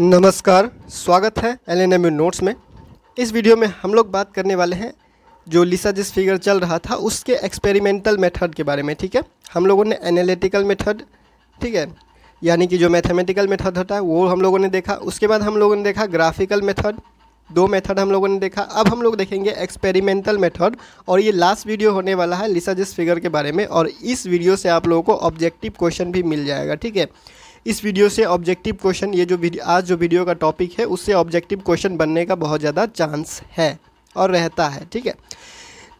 नमस्कार स्वागत है एल एन एम नोट्स में इस वीडियो में हम लोग बात करने वाले हैं जो लिसा जिस फिगर चल रहा था उसके एक्सपेरिमेंटल मेथड के बारे में ठीक है हम लोगों ने एनालिटिकल मेथड ठीक है यानी कि जो मैथमेटिकल मेथड होता है वो हम लोगों ने देखा उसके बाद हम लोगों ने देखा ग्राफिकल मेथड दो मेथड हम लोगों ने देखा अब हम लोग देखेंगे एक्सपेरिमेंटल मेथड और ये लास्ट वीडियो होने वाला है लिसा जिस फिगर के बारे में और इस वीडियो से आप लोगों को ऑब्जेक्टिव क्वेश्चन भी मिल जाएगा ठीक है इस वीडियो से ऑब्जेक्टिव क्वेश्चन ये जो आज जो वीडियो का टॉपिक है उससे ऑब्जेक्टिव क्वेश्चन बनने का बहुत ज़्यादा चांस है और रहता है ठीक है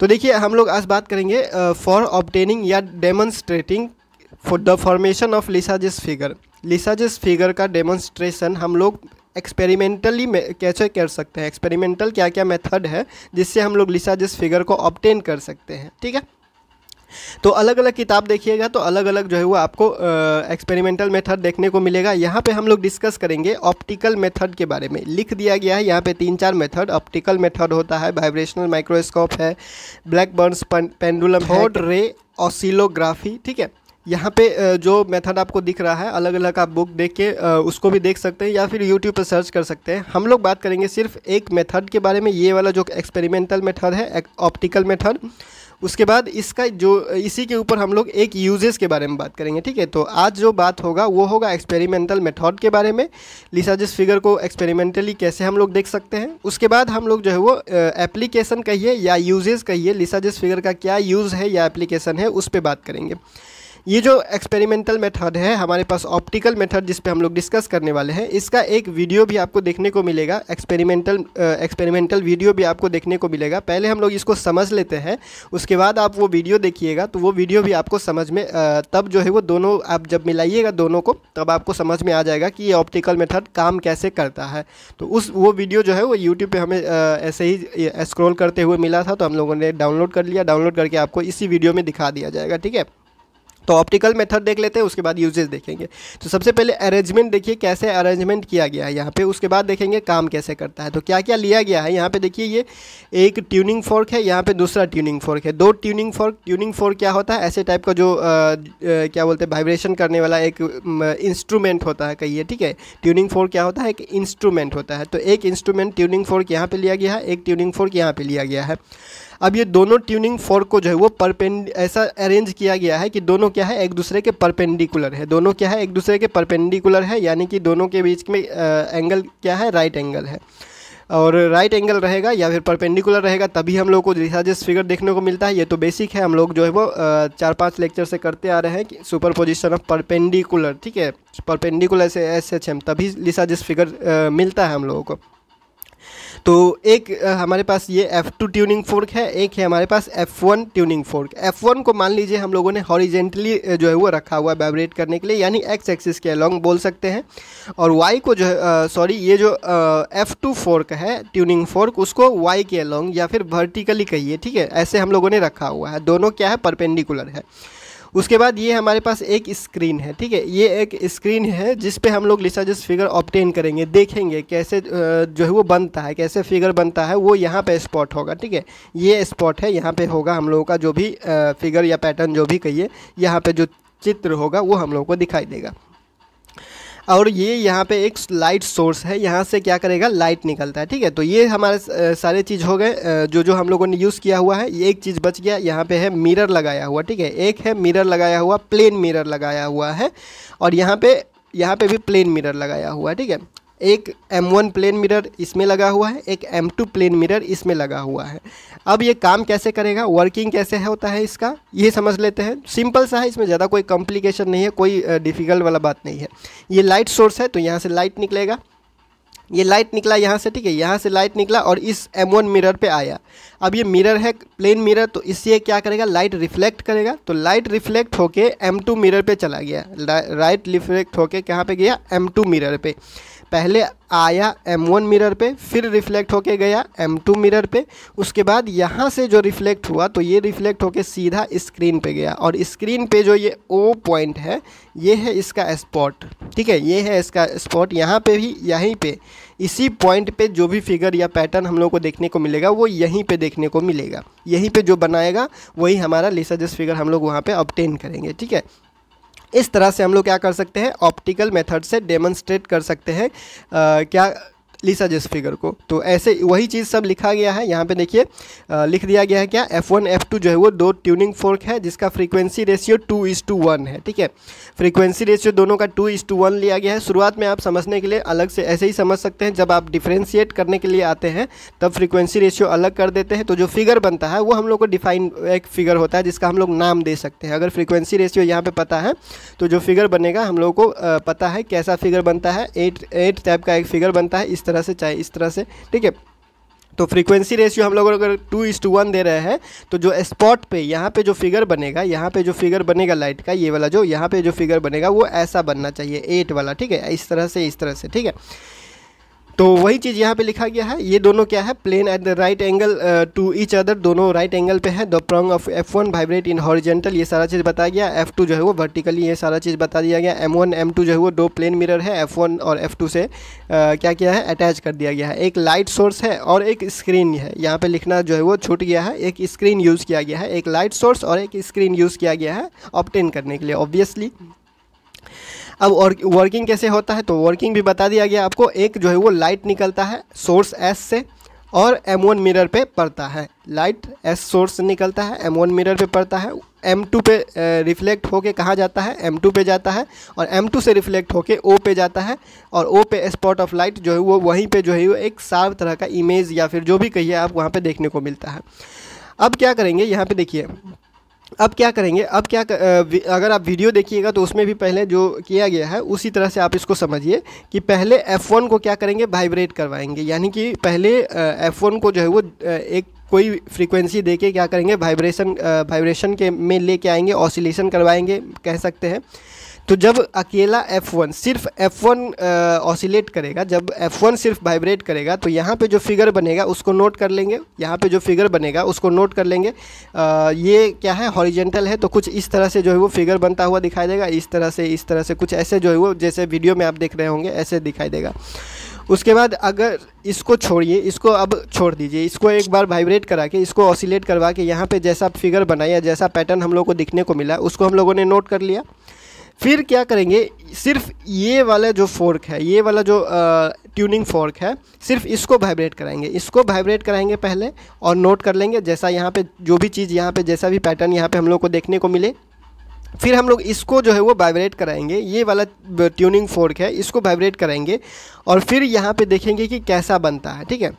तो देखिए हम लोग आज बात करेंगे फॉर ऑब्टेनिंग या demonstrating for the formation of Lissajous figure Lissajous figure का डेमोन्स्ट्रेशन हम लोग एक्सपेरिमेंटली कैसे कर सकते हैं एक्सपेरिमेंटल क्या क्या मेथड है जिससे हम लोग लिसाजिस फिगर को ऑप्टेन कर सकते हैं ठीक है तो अलग अलग किताब देखिएगा तो अलग अलग जो है वो आपको एक्सपेरिमेंटल मेथड देखने को मिलेगा यहाँ पे हम लोग डिस्कस करेंगे ऑप्टिकल मेथड के बारे में लिख दिया गया है यहाँ पे तीन चार मेथड ऑप्टिकल मेथड होता है वाइब्रेशनल माइक्रोस्कोप है Blackburn's pendulum hot ray oscillography ठीक है यहाँ पे जो मेथड आपको दिख रहा है अलग अलग आप बुक देख के उसको भी देख सकते हैं या फिर यूट्यूब पर सर्च कर सकते हैं हम लोग बात करेंगे सिर्फ एक मेथड के बारे में ये वाला जो एक्सपेरिमेंटल मेथड है ऑप्टिकल मेथड उसके बाद इसका जो इसी के ऊपर हम लोग एक यूजेस के बारे में बात करेंगे ठीक है तो आज जो बात होगा वो होगा एक्सपेरिमेंटल मेथड के बारे में लिसाजिस फिगर को एक्सपेरिमेंटली कैसे हम लोग देख सकते हैं उसके बाद हम लोग जो है वो एप्लीकेशन कहिए या यूजेस कहिए लिसाजिस फिगर का क्या यूज़ है या एप्लीकेशन है उस पर बात करेंगे ये जो एक्सपेरिमेंटल मेथड है हमारे पास ऑप्टिकल मेथड जिस पे हम लोग डिस्कस करने वाले हैं इसका एक वीडियो भी आपको देखने को मिलेगा एक्सपेरिमेंटल एक्सपेरिमेंटल वीडियो भी आपको देखने को मिलेगा पहले हम लोग इसको समझ लेते हैं उसके बाद आप वो वीडियो देखिएगा तो वो वीडियो भी आपको समझ में आ, तब जो है वो दोनों आप जब मिलाइएगा दोनों को तब आपको समझ में आ जाएगा कि ये ऑप्टिकल मेथड काम कैसे करता है तो उस वो वीडियो जो है वो यूट्यूब पर हमें ऐसे ही स्क्रोल करते हुए मिला था तो हम लोगों ने डाउनलोड कर लिया डाउनलोड करके आपको इसी वीडियो में दिखा दिया जाएगा ठीक है तो ऑप्टिकल मेथड देख लेते हैं उसके बाद यूजेस देखेंगे तो सबसे पहले अरेंजमेंट देखिए कैसे अरेंजमेंट किया गया है यहाँ पे उसके बाद देखेंगे काम कैसे करता है तो क्या क्या लिया गया है यहाँ पे देखिए ये एक ट्यूनिंग फोर्क है यहाँ पे दूसरा ट्यूनिंग फोर्क है दो ट्यूनिंग फोर्क ट्यूनिंग फोर्क क्या होता है ऐसे टाइप का जो आ, आ, क्या बोलते हैं वाइब्रेशन करने वाला एक इंस्ट्रूमेंट होता है कहिए ठीक है ट्यूनिंग फोर्क क्या होता है एक इंस्ट्रूमेंट होता है तो एक इंस्ट्रूमेंट ट्यूनिंग फोर्क यहाँ पर लिया गया है एक ट्यूनिंग फोर्क यहाँ पर लिया गया है अब ये दोनों ट्यूनिंग फोर्क को जो है वो परपेंड ऐसा अरेंज किया गया है कि दोनों क्या है एक दूसरे के परपेंडिकुलर है दोनों क्या है एक दूसरे के परपेंडिकुलर है यानी कि दोनों के बीच में एंगल क्या है राइट एंगल है और राइट एंगल रहेगा या फिर परपेंडिकुलर रहेगा तभी हम लोग को रिसार्जेस फिगर देखने को मिलता है ये तो बेसिक है हम लोग जो है वो चार पांच लेक्चर से करते आ रहे हैं कि सुपर पोजिशन ऑफ परपेंडिकुलर ठीक है परपेंडिकुलर से एस एच एम तभी रिसार्जेस फिगर मिलता है हम लोगों को तो एक हमारे पास ये F2 ट्यूनिंग फोर्क है एक है हमारे पास F1 ट्यूनिंग फोर्क वन को मान लीजिए हम लोगों ने हॉरिजेंटली जो है वो रखा हुआ है वाइब्रेट करने के लिए यानी एक्स एक्सिस के अलॉन्ग बोल सकते हैं और Y को जो है सॉरी ये जो एफ़ टू फोर्क है ट्यूनिंग फोर्क उसको Y के अलॉन्ग या फिर वर्टिकली कहिए ठीक है ऐसे हम लोगों ने रखा हुआ है दोनों क्या है परपेंडिकुलर है उसके बाद ये हमारे पास एक स्क्रीन है ठीक है ये एक स्क्रीन है जिस पे हम लोग लिसाजस फिगर ऑप्टेन करेंगे देखेंगे कैसे जो है वो बनता है कैसे फिगर बनता है वो यहाँ पे स्पॉट होगा ठीक है ये स्पॉट है यहाँ पे होगा हम लोगों का जो भी फिगर या पैटर्न जो भी कहिए यहाँ पे जो चित्र होगा वो हम लोगों को दिखाई देगा और ये यहाँ पे एक लाइट सोर्स है यहाँ से क्या करेगा लाइट निकलता है ठीक है तो ये हमारे सारे चीज़ हो गए जो जो हम लोगों ने यूज़ किया हुआ है ये एक चीज़ बच गया यहाँ पे है मिरर लगाया हुआ ठीक है एक है मिरर लगाया हुआ प्लेन मिरर लगाया हुआ है और यहाँ पे यहाँ पे भी प्लेन मिरर लगाया हुआ है ठीक है एक M1 प्लेन मिरर इसमें लगा हुआ है एक M2 प्लेन मिरर इसमें लगा हुआ है अब ये काम कैसे करेगा वर्किंग कैसे है होता है इसका ये समझ लेते हैं सिंपल सा है इसमें ज़्यादा कोई कॉम्प्लिकेशन नहीं है कोई डिफ़िकल्ट वाला बात नहीं है ये लाइट सोर्स है तो यहाँ से लाइट निकलेगा ये लाइट निकला यहाँ से ठीक है यहाँ से लाइट निकला और इस M1 मिरर पे आया अब ये मिरर है प्लेन मिरर तो इससे क्या करेगा लाइट रिफ्लेक्ट करेगा तो लाइट रिफ्लेक्ट होके M2 मिरर पे चला गया राइट रिफ्लेक्ट होके कहाँ पे गया M2 मिरर पे पहले आया M1 मिरर पे फिर रिफ्लेक्ट होके गया M2 मिरर पे उसके बाद यहाँ से जो रिफ्लेक्ट हुआ तो ये रिफ्लेक्ट होके सीधा स्क्रीन पे गया और स्क्रीन पे जो ये O पॉइंट है ये है इसका स्पॉट ठीक है ये है इसका स्पॉट यहाँ पे भी यहीं पे इसी पॉइंट पे जो भी फिगर या पैटर्न हम लोग को देखने को मिलेगा वो यहीं पे देखने को मिलेगा यहीं पर जो बनाएगा वही हमारा लिसाजस फिगर हम लोग वहाँ पर ऑप्टेन करेंगे ठीक है इस तरह से हम लोग क्या कर सकते हैं ऑप्टिकल मेथड से डेमोन्स्ट्रेट कर सकते हैं क्या लिसा जिस फिगर को तो ऐसे वही चीज़ सब लिखा गया है यहाँ पे देखिए लिख दिया गया है क्या F1 F2 जो है वो दो ट्यूनिंग फोर्क है जिसका frequency ratio two is to one है ठीक है फ्रीक्वेंसी रेशियो दोनों का टू इज़ टू वन लिया गया है शुरुआत में आप समझने के लिए अलग से ऐसे ही समझ सकते हैं जब आप डिफ्रेंशिएट करने के लिए आते हैं तब फ्रीक्वेंसी रेशियो अलग कर देते हैं तो जो फिगर बनता है वो हम लोग को डिफाइन एक फिगर होता है जिसका हम लोग नाम दे सकते हैं अगर फ्रीक्वेंसी रेशियो यहाँ पर पता है तो जो फिगर बनेगा हम लोग को पता है कैसा फिगर बनता है एट एट टाइप का एक फिगर बनता है इस तरह से चाहे इस तरह से ठीक है तो फ्रीक्वेंसी रेशियो हम लोग अगर टू इस टू वन दे रहे हैं तो जो स्पॉट पे यहाँ पे जो फिगर बनेगा यहाँ पे जो फिगर बनेगा लाइट का ये वाला जो यहाँ पे जो फिगर बनेगा वो ऐसा बनना चाहिए एट वाला ठीक है इस तरह से इस तरह से ठीक है तो वही चीज़ यहाँ पे लिखा गया है ये दोनों क्या है plane at the right angle to each other दोनों राइट एंगल पे है the prong of F one vibrate in horizontal ये सारा चीज़ बताया गया एफ टू जो है वो वर्टिकली ये सारा चीज़ बता दिया गया एम वन एम टू जो है वो दो प्लेन मिरर है एफ वन और एफ टू से uh, क्या किया है अटैच कर दिया गया है एक लाइट सोर्स है और एक स्क्रीन है यहाँ पर लिखना जो है वो छूट गया है एक स्क्रीन यूज़ किया गया है एक लाइट सोर्स और एक स्क्रीन यूज़ किया गया है ऑप्टेन करने के लिए ऑब्वियसली अब वर्किंग कैसे होता है तो वर्किंग भी बता दिया गया आपको एक जो है वो लाइट निकलता है सोर्स एस से और एम वन मिरर पे पड़ता है लाइट एस सोर्स निकलता है एम वन मिरर पे पड़ता है एम टू पे रिफ्लेक्ट होके कहाँ जाता है एम टू पे जाता है और एम टू से रिफ्लेक्ट होके ओ पे जाता है और ओ पे स्पॉट ऑफ लाइट जो है वो वहीं पे जो है वो एक साफ तरह का इमेज या फिर जो भी कहिए आप वहाँ पे देखने को मिलता है अब क्या करेंगे यहाँ पे देखिए अब क्या करेंगे अब क्या कर, अगर आप वीडियो देखिएगा तो उसमें भी पहले जो किया गया है उसी तरह से आप इसको समझिए कि पहले F1 को क्या करेंगे वाइब्रेट करवाएंगे यानी कि पहले F1 को जो है वो एक कोई फ्रीक्वेंसी देके क्या करेंगे वाइब्रेशन वाइब्रेशन के में लेके आएंगे ऑसिलेशन करवाएंगे कह सकते हैं तो जब अकेला F1 सिर्फ F1 ऑसिलेट करेगा जब F1 सिर्फ वाइब्रेट करेगा तो यहाँ पे जो फिगर बनेगा उसको नोट कर लेंगे यहाँ पे जो फिगर बनेगा उसको नोट कर लेंगे आ, ये क्या है हॉरिजेंटल है तो कुछ इस तरह से जो है वो फिगर बनता हुआ दिखाई देगा इस तरह से इस तरह से कुछ ऐसे जो है वो जैसे वीडियो में आप देख रहे होंगे ऐसे दिखाई देगा उसके बाद अगर इसको छोड़िए इसको अब छोड़ दीजिए इसको एक बार वाइब्रेट करा के इसको ऑसिलेट करवा के यहाँ पे जैसा फिगर बनाया जैसा पैटर्न हम लोग को दिखने को मिला उसको हम लोगों ने नोट कर लिया फिर क्या करेंगे सिर्फ ये वाला जो फोर्क है ये वाला जो आ, ट्यूनिंग फोर्क है सिर्फ इसको वाइब्रेट कराएंगे इसको वाइब्रेट कराएंगे पहले और नोट कर लेंगे जैसा यहाँ पे जो भी चीज़ यहाँ पे जैसा भी पैटर्न यहाँ पे हम लोग को देखने को मिले फिर हम लोग इसको जो है वो वाइब्रेट कराएंगे ये वाला ट्यूनिंग फोर्क है इसको वाइब्रेट कराएंगे और फिर यहाँ पर देखेंगे कि कैसा बनता है ठीक है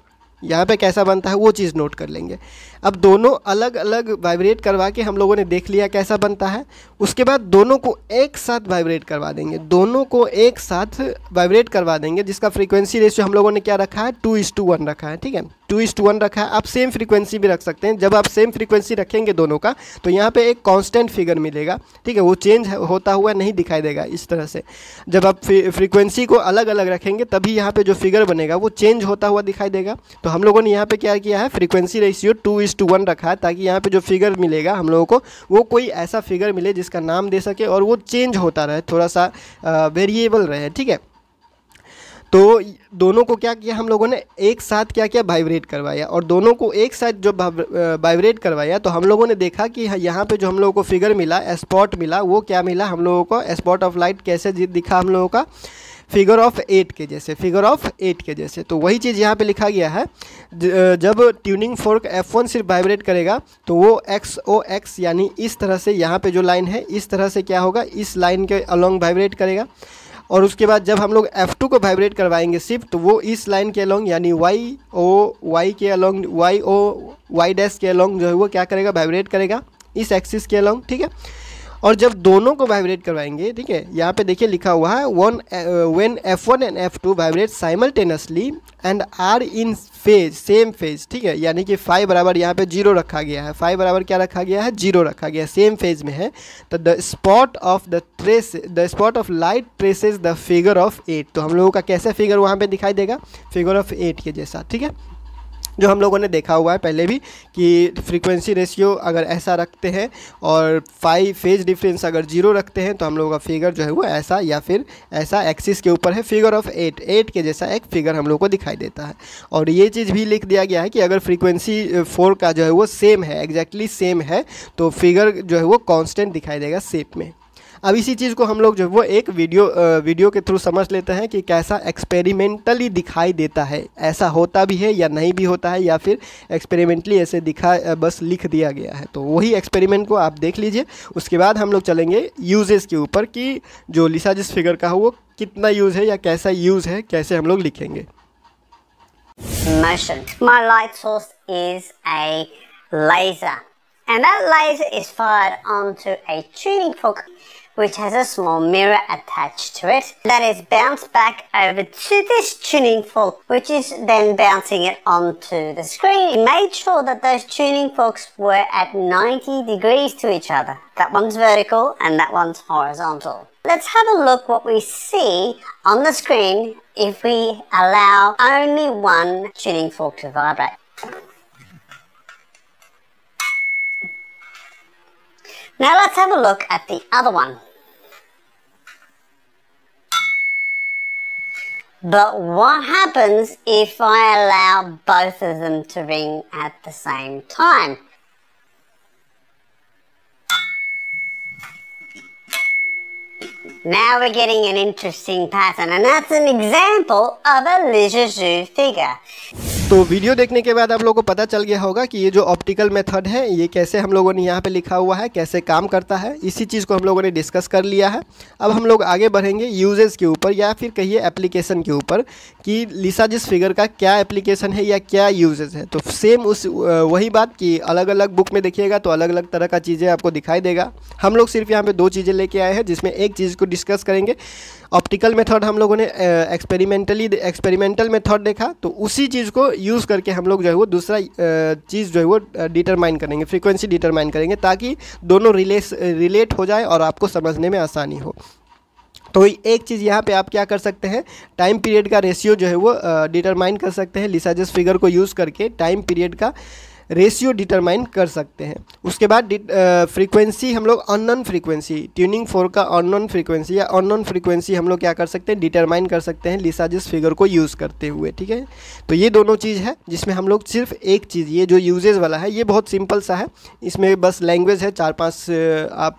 यहाँ पर कैसा बनता है वो चीज़ नोट कर लेंगे अब दोनों अलग अलग वाइब्रेट करवा के हम लोगों ने देख लिया कैसा बनता है उसके बाद दोनों को एक साथ वाइब्रेट करवा देंगे दोनों को एक साथ वाइब्रेट करवा देंगे जिसका फ्रीक्वेंसी रेशियो हम लोगों ने क्या रखा है टू इस टू वन रखा है ठीक है टू इस टू वन रखा है आप सेम फ्रीक्वेंसी भी रख सकते हैं जब आप सेम फ्रीक्वेंसी रखेंगे दोनों का तो यहाँ पर एक कॉन्स्टेंट फिगर मिलेगा ठीक है वो चेंज होता हुआ नहीं दिखाई देगा इस तरह से जब आप फ्रीक्वेंसी को अलग अलग रखेंगे तभी यहाँ पर जो फिगर बनेगा वो चेंज होता हुआ दिखाई देगा तो हम लोगों ने यहाँ पर क्या किया है frequency ratio two is to one रखा है ताकि यहाँ पे जो फिगर मिलेगा हम लोगों को वो कोई ऐसा फिगर मिले जिसका नाम दे सके और वो चेंज होता रहे थोड़ा सा वेरिएबल रहे ठीक है तो दोनों को क्या किया हम लोगों ने एक साथ क्या किया वाइब्रेट करवाया और दोनों को एक साथ जब वाइब्रेट करवाया तो हम लोगों ने देखा कि हाँ, यहाँ पे जो हम लोगों को फिगर मिला स्पॉट मिला वो क्या मिला हम लोगों को स्पॉट ऑफ लाइट कैसे दिखा हम लोगों का फिगर ऑफ एट के जैसे फिगर ऑफ एट के जैसे तो वही चीज़ यहाँ पे लिखा गया है जब ट्यूनिंग फोर्क एफ वन सिर्फ वाइब्रेट करेगा तो वो एक्स ओ एक्स यानी इस तरह से यहाँ पे जो लाइन है इस तरह से क्या होगा इस लाइन के अलोंग वाइब्रेट करेगा और उसके बाद जब हम लोग F2 को वाइब्रेट करवाएंगे शिफ्ट तो वो इस लाइन के अलोंग यानी वाई ओ वाई के along Y O Y dash के अलोंग जो है वो क्या करेगा वाइब्रेट करेगा इस एक्सिस के अलोंग ठीक है और जब दोनों को वाइब्रेट करवाएंगे ठीक है यहाँ पे देखिए लिखा हुआ है one when F one and F two vibrate simultaneously and are in phase same phase ठीक है यानी कि फाइव बराबर यहाँ पे जीरो रखा गया है फाइव बराबर क्या रखा गया है जीरो रखा गया है सेम फेज में है तो the spot of the trace the spot of light trace the figure of eight तो हम लोगों का कैसा फिगर वहाँ पे दिखाई देगा फिगर ऑफ एट के जैसा ठीक है जो हम लोगों ने देखा हुआ है पहले भी कि फ्रीक्वेंसी रेशियो अगर ऐसा रखते हैं और फाइव फेज डिफरेंस अगर जीरो रखते हैं तो हम लोगों का फिगर जो है वो ऐसा या फिर ऐसा एक्सिस के ऊपर है फिगर ऑफ एट एट के जैसा एक फिगर हम लोग को दिखाई देता है और ये चीज़ भी लिख दिया गया है कि अगर फ्रीक्वेंसी फोर का जो है वो सेम है एग्जैक्टली सेम है तो फिगर जो है वो कॉन्स्टेंट दिखाई देगा सेप में अब इसी चीज़ को हम लोग जो वो एक वीडियो वीडियो के थ्रू समझ लेते हैं कि कैसा एक्सपेरिमेंटली दिखाई देता है ऐसा होता भी है या नहीं भी होता है या फिर एक्सपेरिमेंटली ऐसे दिखा बस लिख दिया गया है तो वही एक्सपेरिमेंट को आप देख लीजिए उसके बाद हम लोग चलेंगे यूजेस के ऊपर कि जो लिसा जिस फिगर का हो वो कितना यूज़ है या कैसा यूज़ है कैसे हम लोग लिखेंगे Motion. My light source is a laser and that laser is fired onto a tuning fork which has a small mirror attached to it that is bounced back over to this tuning fork which is then bouncing it onto the screen. We made sure that those tuning forks were at 90 degrees to each other. That one's vertical and that one's horizontal. Let's have a look what we see on the screen if we allow only one tuning fork to vibrate. Now let's have a look at the other one. But what happens if I allow both of them to ring at the same time? Now we're getting an interesting pattern, and that's an example of a Lisieux figure. तो video देखने के बाद आप लोगों को पता चल गया होगा कि ये जो ऑप्टिकल मेथड है ये कैसे हम लोगों ने यहाँ पे लिखा हुआ है कैसे काम करता है इसी चीज़ को हम लोगों ने डिस्कस कर लिया है अब हम लोग आगे बढ़ेंगे यूजेस के ऊपर या फिर कहिए एप्लीकेशन के ऊपर कि लिसा जिस फिगर का क्या एप्लीकेशन है या क्या यूजेज है तो सेम उस वही बात कि अलग अलग बुक में देखिएगा तो अलग अलग तरह का चीज़ें आपको दिखाई देगा हम लोग सिर्फ यहाँ पर दो चीज़ें लेके आए हैं जिसमें एक चीज़ को डिस्कस करेंगे ऑप्टिकल मेथड हम लोगों ने एक्सपेरिमेंटली एक्सपेरिमेंटल मेथड देखा तो उसी चीज़ को यूज़ करके हम लोग जो है वो दूसरा चीज़ जो है वो डिटरमाइन करेंगे फ्रीक्वेंसी डिटरमाइन करेंगे ताकि दोनों रिलेस रिलेट हो जाए और आपको समझने में आसानी हो तो एक चीज़ यहाँ पे आप क्या कर सकते हैं टाइम पीरियड का रेशियो जो है वो डिटरमाइन कर सकते हैं लिसाजस फिगर को यूज़ करके टाइम पीरियड का रेशियो डिटरमाइन कर सकते हैं उसके बाद फ्रीक्वेंसी हम लोग अननोन फ्रीक्वेंसी ट्यूनिंग फोर का अननोन फ्रीक्वेंसी या अननोन फ्रीक्वेंसी हम लोग क्या कर सकते हैं डिटरमाइन कर सकते हैं लिसाजिस फिगर को यूज़ करते हुए ठीक है तो ये दोनों चीज़ है जिसमें हम लोग सिर्फ एक चीज़ ये जो यूजेज वाला है ये बहुत सिंपल सा है इसमें बस लैंग्वेज है चार पाँच आप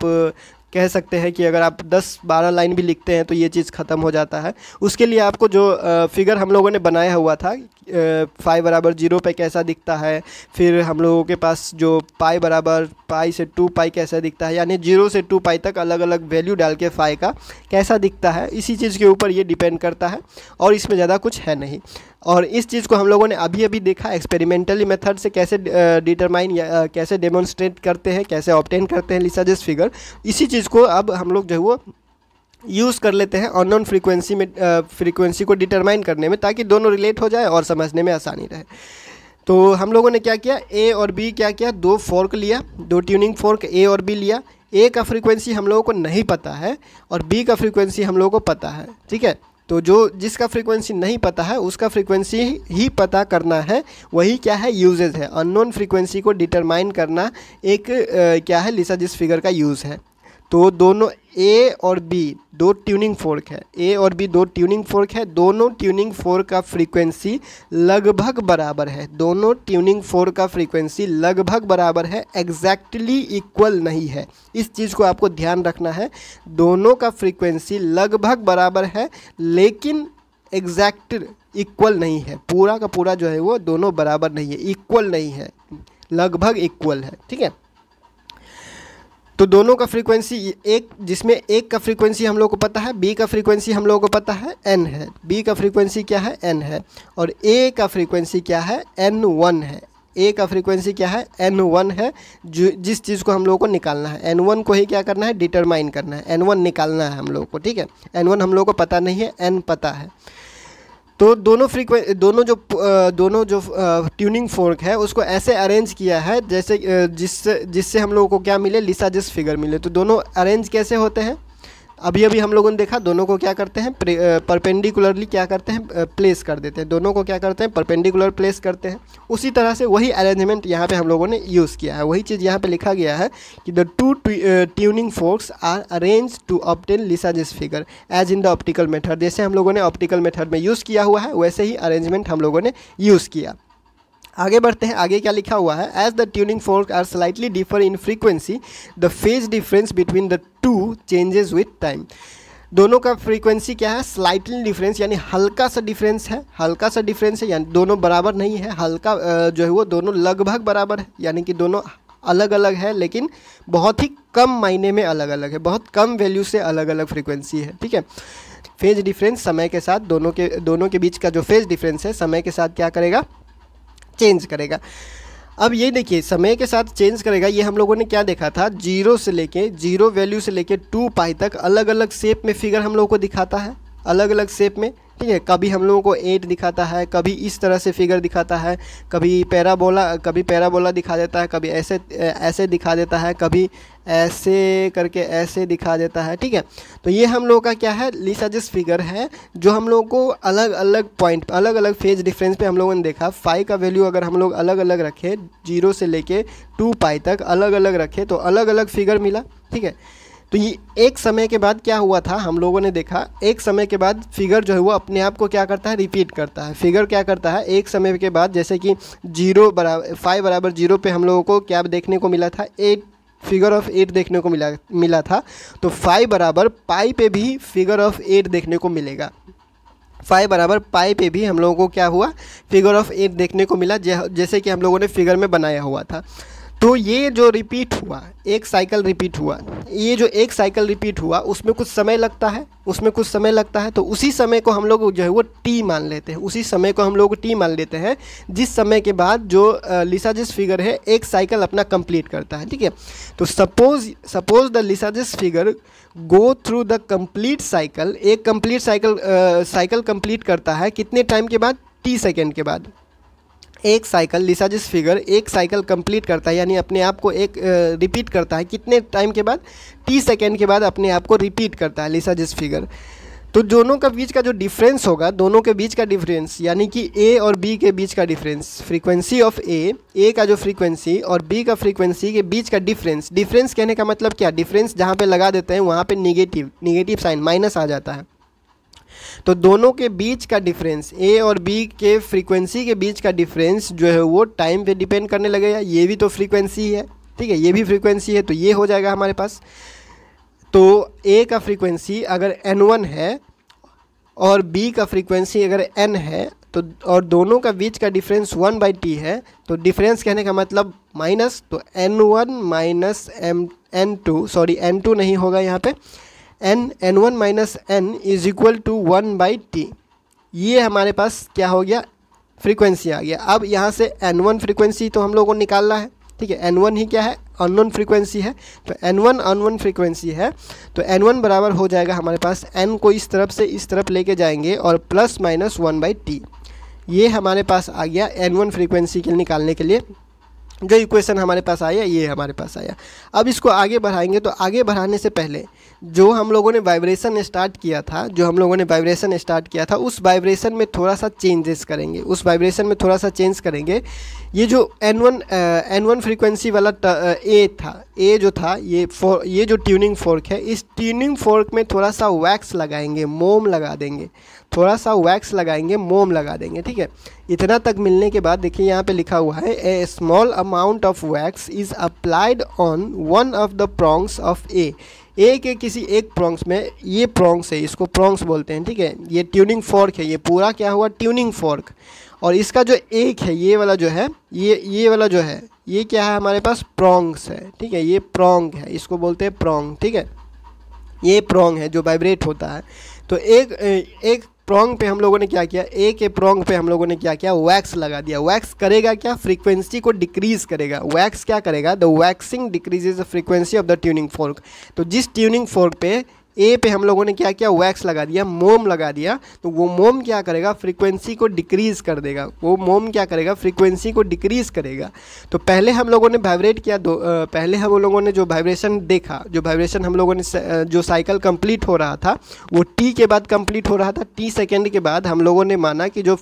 कह सकते हैं कि अगर आप 10-12 लाइन भी लिखते हैं तो ये चीज़ ख़त्म हो जाता है उसके लिए आपको जो फिगर हम लोगों ने बनाया हुआ था फाइव बराबर जीरो पे कैसा दिखता है फिर हम लोगों के पास जो पाई बराबर पाई से टू पाई कैसा दिखता है यानी जीरो से टू पाई तक अलग अलग वैल्यू डाल के फाई का कैसा दिखता है इसी चीज़ के ऊपर ये डिपेंड करता है और इसमें ज़्यादा कुछ है नहीं और इस चीज़ को हम लोगों ने अभी अभी देखा एक्सपेरिमेंटली मेथड से कैसे डिटरमाइन या कैसे डेमोन्स्ट्रेट करते हैं कैसे ऑप्टेन करते हैं लिसाजेस फिगर इसी चीज़ को अब हम लोग जो है वो यूज़ कर लेते हैं अननोन फ्रीक्वेंसी में फ्रीक्वेंसी को डिटरमाइन करने में ताकि दोनों रिलेट हो जाए और समझने में आसानी रहे तो हम लोगों ने क्या किया ए और बी क्या किया दो फोर्क लिया दो ट्यूनिंग फोर्क ए और बी लिया ए का फ्रीक्वेंसी हम लोगों को नहीं पता है और बी का फ्रीक्वेंसी हम लोगों को पता है ठीक है तो जो जिसका फ्रीक्वेंसी नहीं पता है उसका फ्रीक्वेंसी ही पता करना है वही क्या है यूजेज है अननोन फ्रीक्वेंसी को डिटरमाइन करना एक आ, क्या है लिसा जिस फिगर का यूज़ है तो दोनों ए और बी दो ट्यूनिंग फोर्क है ए और बी दो ट्यूनिंग फोर्क है दोनों ट्यूनिंग फोर्क का फ्रीक्वेंसी लगभग बराबर है दोनों ट्यूनिंग फोर्क का फ्रीक्वेंसी लगभग बराबर है एग्जैक्टली इक्वल नहीं है इस चीज़ को आपको ध्यान रखना है दोनों का फ्रीक्वेंसी लगभग बराबर है लेकिन एग्जैक्ट इक्वल नहीं है पूरा का पूरा जो है वो दोनों बराबर नहीं है इक्वल नहीं है लगभग इक्वल है ठीक है तो दोनों का फ्रीक्वेंसी एक जिसमें एक का फ्रीक्वेंसी हम लोग को पता है बी का फ्रीक्वेंसी हम लोगों को पता है एन है बी का फ्रीक्वेंसी क्या है एन है और ए का फ्रीक्वेंसी क्या है एन वन है ए का फ्रीक्वेंसी क्या है एन वन है जो जिस चीज़ को हम लोगों को निकालना है एन वन को ही क्या करना है डिटरमाइन करना है एन वन निकालना है हम लोग को ठीक है एन वन हम लोग को पता नहीं है एन पता है तो दोनों फ्रीक्वें दोनों जो दोनों जो ट्यूनिंग फोर्क है उसको ऐसे अरेंज किया है जैसे जिससे जिससे हम लोगों को क्या मिले लिसाजिस फिगर मिले तो दोनों अरेंज कैसे होते हैं अभी अभी हम लोगों ने देखा दोनों को क्या करते हैं परपेंडिकुलरली क्या करते हैं प्लेस कर देते हैं दोनों को क्या करते हैं परपेंडिकुलर प्लेस करते हैं उसी तरह से वही अरेंजमेंट यहाँ पे हम लोगों ने यूज़ किया है वही चीज़ यहाँ पे लिखा गया है कि the two tuning forks are arrange to obtain Lissajous figure as in the optical method जैसे हम लोगों ने ऑप्टिकल मेथड में यूज़ किया हुआ है वैसे ही अरेंजमेंट हम लोगों ने यूज़ किया आगे बढ़ते हैं आगे क्या लिखा हुआ है as the tuning fork are slightly differ in frequency the phase difference between the two changes with time दोनों का फ्रीक्वेंसी क्या है स्लाइटली डिफरेंस यानी हल्का सा डिफरेंस है हल्का सा डिफरेंस है यानी दोनों बराबर नहीं है हल्का जो है वो दोनों लगभग बराबर है यानी कि दोनों अलग अलग है लेकिन बहुत ही कम मायने में अलग अलग है बहुत कम वैल्यू से अलग अलग फ्रीक्वेंसी है ठीक है फेज डिफरेंस समय के साथ दोनों के दोनों के बीच का जो फेज डिफरेंस है समय के साथ क्या करेगा चेंज करेगा अब ये देखिए समय के साथ चेंज करेगा ये हम लोगों ने क्या देखा था जीरो से लेके जीरो वैल्यू से लेके टू पाई तक अलग अलग शेप में फिगर हम लोगों को दिखाता है अलग अलग शेप में ठीक है कभी हम लोगों को एट दिखाता है कभी इस तरह से फिगर दिखाता है कभी पैराबोला कभी पैराबोला दिखा देता है कभी ऐसे ऐसे दिखा देता है कभी ऐसे करके ऐसे दिखा देता है ठीक है तो ये हम लोगों का क्या है लिसाजिस फिगर है जो हम लोगों को अलग अलग पॉइंट अलग अलग फेज डिफरेंस पे हम लोगों ने देखा फाइव का वैल्यू अगर हम लोग अलग अलग रखें जीरो से लेके टू पाई तक अलग अलग रखें तो अलग अलग फिगर मिला ठीक है तो ये एक समय के बाद क्या हुआ था हम लोगों ने देखा एक समय के बाद फिगर जो है वो अपने आप को क्या करता है रिपीट करता है फिगर क्या करता है एक समय के बाद जैसे कि जीरो बराबर फाइव बराबर जीरो पे हम लोगों को क्या देखने को मिला था एट फिगर ऑफ एट देखने को मिला मिला था तो फाइव बराबर पाई पे भी फिगर ऑफ एट देखने को मिलेगा फाइव बराबर पाई पे भी हम लोगों को क्या हुआ फिगर ऑफ एट देखने को मिला जैसे कि हम लोगों ने फिगर में बनाया हुआ था तो ये जो रिपीट हुआ एक साइकिल रिपीट हुआ ये जो एक साइकिल रिपीट हुआ उसमें कुछ समय लगता है उसमें कुछ समय लगता है तो उसी समय को हम लोग जो है वो टी मान लेते हैं उसी समय को हम लोग टी मान लेते हैं जिस समय के बाद जो लिसाजिस फिगर है एक साइकिल अपना कंप्लीट करता है ठीक है तो suppose suppose the Lissajous figure go through the complete cycle एक कंप्लीट साइकिल साइकिल कंप्लीट करता है कितने टाइम के बाद टी सेकेंड के बाद एक साइकिल लिसाजिस फिगर एक साइकिल कंप्लीट करता है यानी अपने आप को एक रिपीट करता है कितने टाइम के बाद टी सेकेंड के बाद अपने आप को रिपीट करता है लिसाजिस फिगर तो दोनों का बीच का जो डिफरेंस होगा दोनों के बीच का डिफरेंस यानी कि ए और बी के बीच का difference frequency of A A का जो फ्रीक्वेंसी और बी का फ्रीक्वेंसी के बीच का डिफरेंस डिफरेंस कहने का मतलब क्या डिफरेंस जहाँ पे लगा देते हैं वहाँ पे निगेटिव निगेटिव साइन माइनस आ जाता है तो दोनों के बीच का डिफरेंस ए और बी के फ्रीक्वेंसी के बीच का डिफरेंस जो है वो टाइम पे डिपेंड करने लगेगा ये भी तो फ्रीक्वेंसी है ठीक है ये भी फ्रीक्वेंसी है तो ये हो जाएगा हमारे पास तो ए का फ्रीक्वेंसी अगर एन वन है और बी का फ्रीक्वेंसी अगर एन है तो और दोनों का बीच का डिफरेंस वन बाई टी है तो डिफरेंस कहने का मतलब माइनस तो N one minus M N two sorry N two नहीं होगा यहाँ पे N N one minus N is equal to one by T ये हमारे पास क्या हो गया फ्रीक्वेंसी आ गया अब यहाँ से एन वन फ्रीक्वेंसी तो हम लोगों को निकालना है ठीक है एन वन ही क्या है अननोन फ्रीक्वेंसी है तो एन वन वन फ्रीक्वेंसी है तो एन वन बराबर हो जाएगा हमारे पास एन को इस तरफ से इस तरफ लेके जाएंगे और plus minus one by T ये हमारे पास आ गया एन वन फ्रीक्वेंसी के निकालने के लिए जो इक्वेशन हमारे पास आया ये हमारे पास आया अब इसको आगे बढ़ाएंगे तो आगे बढ़ाने से पहले जो हम लोगों ने वाइब्रेशन स्टार्ट किया था जो हम लोगों ने वाइब्रेशन स्टार्ट किया था उस वाइब्रेशन में थोड़ा सा चेंजेस करेंगे उस वाइब्रेशन में थोड़ा सा चेंज करेंगे ये जो N one N one frequency वाला ए था ए जो था ये फोर ये जो ट्यूनिंग फोर्क है इस ट्यूनिंग फोर्क में थोड़ा सा वैक्स लगाएंगे मोम लगा देंगे थोड़ा सा वैक्स लगाएंगे मोम लगा देंगे ठीक है इतना तक मिलने के बाद देखिए यहाँ पे लिखा हुआ है a small amount of wax is applied on one of the prongs of A एक के किसी एक प्रोंग्स में ये प्रोंग्स है इसको प्रोंग्स बोलते हैं ठीक है ये ट्यूनिंग फोर्क है ये पूरा क्या हुआ ट्यूनिंग फोर्क और इसका जो एक है ये वाला जो है ये ये वाला जो है ये क्या है हमारे पास प्रोंग्स है ठीक है ये प्रोंग है इसको बोलते हैं प्रोंग ठीक है ये प्रोंग है जो वाइब्रेट होता है तो एक एक प्रोंग पे हम लोगों ने क्या किया ए के प्रोंग पे हम लोगों ने क्या किया वैक्स लगा दिया वैक्स करेगा क्या फ्रीक्वेंसी को डिक्रीज करेगा वैक्स क्या करेगा the waxing decreases the frequency of the tuning fork तो जिस ट्यूनिंग फोर्क पे ए पे हम लोगों ने क्या किया वैक्स लगा दिया मोम लगा दिया तो वो मोम क्या करेगा फ्रीक्वेंसी को डिक्रीज़ कर देगा वो मोम क्या करेगा फ्रीक्वेंसी को डिक्रीज़ करेगा तो पहले हम लोगों ने वाइब्रेट किया दो आ, पहले हम लोगों ने जो वाइब्रेशन देखा जो वाइब्रेशन हम लोगों ने जो साइकिल कंप्लीट हो रहा था वो टी के बाद कंप्लीट हो रहा था टी सेकेंड के बाद हम लोगों ने माना कि जो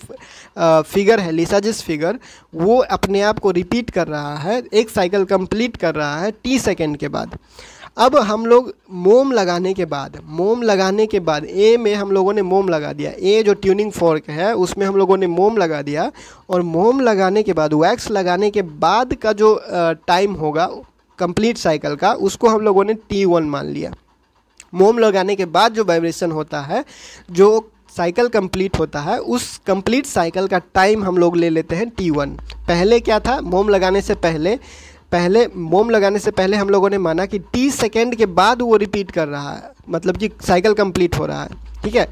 फिगर है लिसाजिस फिगर वो अपने आप को रिपीट कर रहा है एक साइकिल कंप्लीट कर रहा है टी सेकेंड के बाद अब हम लोग मोम लगाने के बाद मोम लगाने के बाद ए में हम लोगों ने मोम लगा दिया ए जो ट्यूनिंग फोर्क है उसमें हम लोगों ने मोम लगा दिया और मोम लगाने के बाद वैक्स लगाने के बाद का जो टाइम होगा कंप्लीट साइकिल का उसको हम लोगों ने टी वन मान लिया मोम लगाने के बाद जो वाइब्रेशन होता है जो साइकिल कंप्लीट होता है उस कंप्लीट साइकिल का टाइम हम लोग ले लेते हैं टी वन पहले क्या था मोम लगाने से पहले पहले मोम लगाने से पहले हम लोगों ने माना कि 30 सेकेंड के बाद वो रिपीट कर रहा है मतलब कि साइकिल कंप्लीट हो रहा है ठीक है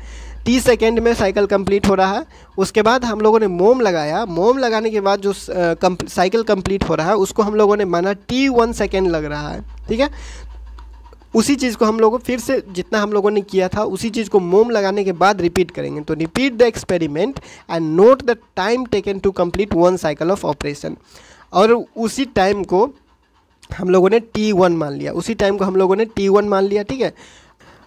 30 सेकेंड में साइकिल कंप्लीट हो रहा है उसके बाद हम लोगों ने मोम लगाया मोम लगाने के बाद जो साइकिल कंप्लीट हो रहा है उसको हम लोगों ने माना टी वन सेकेंड लग रहा है ठीक है उसी चीज़ को हम लोगों फिर से जितना हम लोगों ने किया था उसी चीज़ को मोम लगाने के बाद रिपीट करेंगे तो repeat the experiment and note the time taken to complete one cycle of operation और उसी टाइम को हम लोगों ने टी वन मान लिया उसी टाइम को हम लोगों ने टी वन मान लिया ठीक है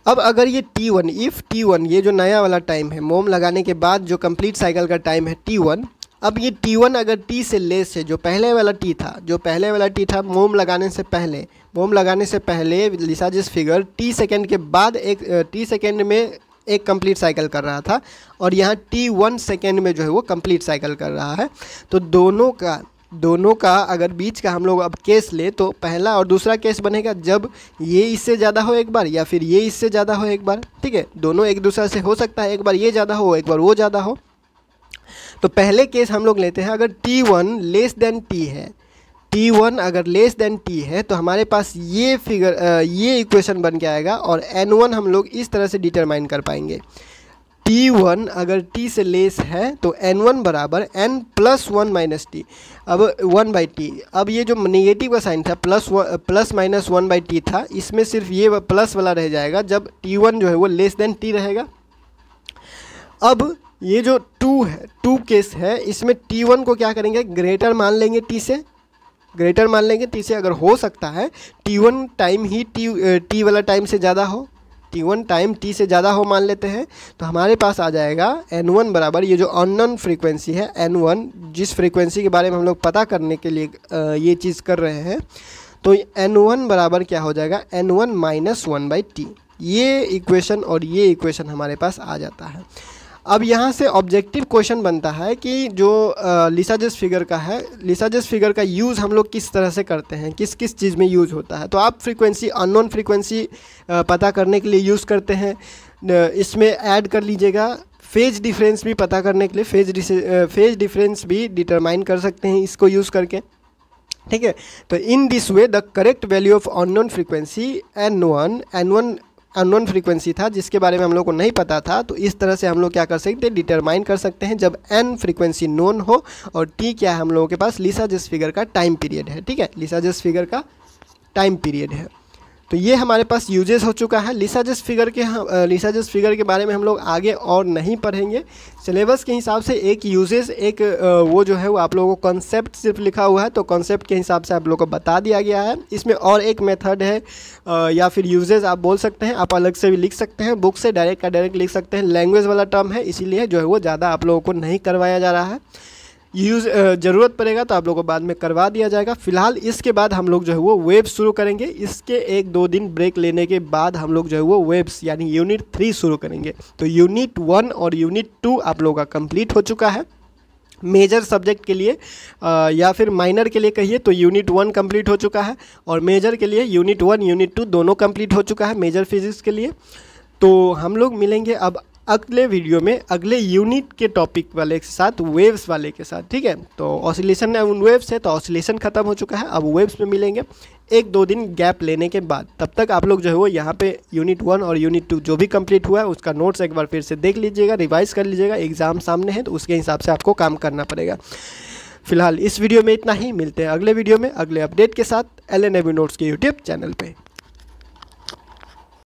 अब अगर ये T one if T one ये जो नया वाला टाइम है मोम लगाने के बाद जो कंप्लीट साइकिल का टाइम है टी वन अब ये टी वन अगर टी से लेस है जो पहले वाला टी था जो पहले वाला टी था मोम लगाने से पहले मोम लगाने से पहले लिसा जिस फिगर टी सेकेंड के बाद एक टी सेकेंड में एक कंप्लीट साइकिल कर रहा था और यहाँ टी वन सेकेंड में जो है वो कंप्लीट साइकिल कर रहा है तो दोनों का दोनों का अगर बीच का हम लोग अब केस ले तो पहला और दूसरा केस बनेगा जब ये इससे ज़्यादा हो एक बार या फिर ये इससे ज़्यादा हो एक बार ठीक है दोनों एक दूसरे से हो सकता है एक बार ये ज़्यादा हो एक बार वो ज़्यादा हो तो पहले केस हम लोग लेते हैं अगर T one less than T है टी वन अगर लेस देन टी है तो हमारे पास ये फिगर ये इक्वेशन बन के आएगा और एन वन हम लोग इस तरह से डिटरमाइन कर पाएंगे टी वन अगर टी से लेस है तो एन वन बराबर N plus one minus T अब वन बाई टी अब ये जो निगेटिव का साइन था plus one plus minus one by T था इसमें सिर्फ ये प्लस वाला रह जाएगा जब टी वन जो है वो लेस देन टी रहेगा अब ये जो टू है टू केस है इसमें टी वन को क्या करेंगे ग्रेटर मान लेंगे टी से ग्रेटर मान लेंगे टी से अगर हो सकता है टी वन टाइम ही टी टी वाला टाइम से ज़्यादा हो टी वन टाइम टी से ज़्यादा हो मान लेते हैं तो हमारे पास आ जाएगा एन वन बराबर ये जो अननोन फ्रीक्वेंसी है एन वन जिस फ्रीक्वेंसी के बारे में हम लोग पता करने के लिए ये चीज़ कर रहे हैं तो एन वन बराबर क्या हो जाएगा N one minus one by T ये इक्वेशन और ये इक्वेशन हमारे पास आ जाता है अब यहाँ से ऑब्जेक्टिव क्वेश्चन बनता है कि जो लिसाजस फिगर का है लिसाजस फिगर का यूज़ हम लोग किस तरह से करते हैं किस किस चीज़ में यूज़ होता है तो आप फ्रीक्वेंसी अननोन फ्रीक्वेंसी पता करने के लिए यूज़ करते हैं इसमें ऐड कर लीजिएगा फेज डिफरेंस भी पता करने के लिए फेज फेज डिफरेंस भी डिटरमाइन कर सकते हैं इसको यूज़ करके ठीक है तो in this way the correct value of unknown frequency N one N one unknown frequency था जिसके बारे में हम लोग को नहीं पता था तो इस तरह से हम लोग क्या कर सकते हैं डिटरमाइन कर सकते हैं जब एन फ्रीक्वेंसी नोन हो और टी क्या है हम लोगों के पास लिसाजस फिगर का टाइम पीरियड है ठीक है लिसाजस फिगर का टाइम पीरियड है तो ये हमारे पास यूजेस हो चुका है लिसाजस फिगर के हम लिसाजस फिगर के बारे में हम लोग आगे और नहीं पढ़ेंगे सिलेबस के हिसाब से एक यूजेस एक वो जो है वो आप लोगों को कॉन्सेप्ट सिर्फ लिखा हुआ है तो कॉन्सेप्ट के हिसाब से आप लोगों को बता दिया गया है इसमें और एक मेथड है या फिर यूजेस आप बोल सकते हैं आप अलग से भी लिख सकते हैं बुक से डायरेक्ट का डायरेक्ट लिख सकते हैं लैंग्वेज वाला टर्म है इसीलिए जो है वो ज़्यादा आप लोगों को नहीं करवाया जा रहा है यूज़ ज़रूरत पड़ेगा तो आप लोगों को बाद में करवा दिया जाएगा फिलहाल इसके बाद हम लोग जो है वो वेब्स शुरू करेंगे इसके एक दो दिन ब्रेक लेने के बाद हम लोग जो है वो वेब्स यानी यूनिट थ्री शुरू करेंगे तो यूनिट वन और यूनिट टू आप लोगों का कंप्लीट हो चुका है मेजर सब्जेक्ट के लिए आ, या फिर माइनर के लिए कहिए तो यूनिट वन कम्प्लीट हो चुका है और मेजर के लिए यूनिट वन यूनिट टू दोनों कम्प्लीट हो चुका है मेजर फिजिक्स के लिए तो हम लोग मिलेंगे अब अगले वीडियो में अगले यूनिट के टॉपिक वाले के साथ वेव्स वाले के साथ ठीक है तो ऑसिलेशन उन वेव्स है तो ऑसिलेशन खत्म हो चुका है अब वेव्स में मिलेंगे एक दो दिन गैप लेने के बाद तब तक आप लोग जो है वो यहाँ पे यूनिट वन और यूनिट टू जो भी कंप्लीट हुआ है उसका नोट्स एक बार फिर से देख लीजिएगा रिवाइज कर लीजिएगा एग्ज़ाम सामने है तो उसके हिसाब से आपको काम करना पड़ेगा फिलहाल इस वीडियो में इतना ही मिलते हैं अगले वीडियो में अगले अपडेट के साथ एल एन नोट्स के यूट्यूब चैनल पर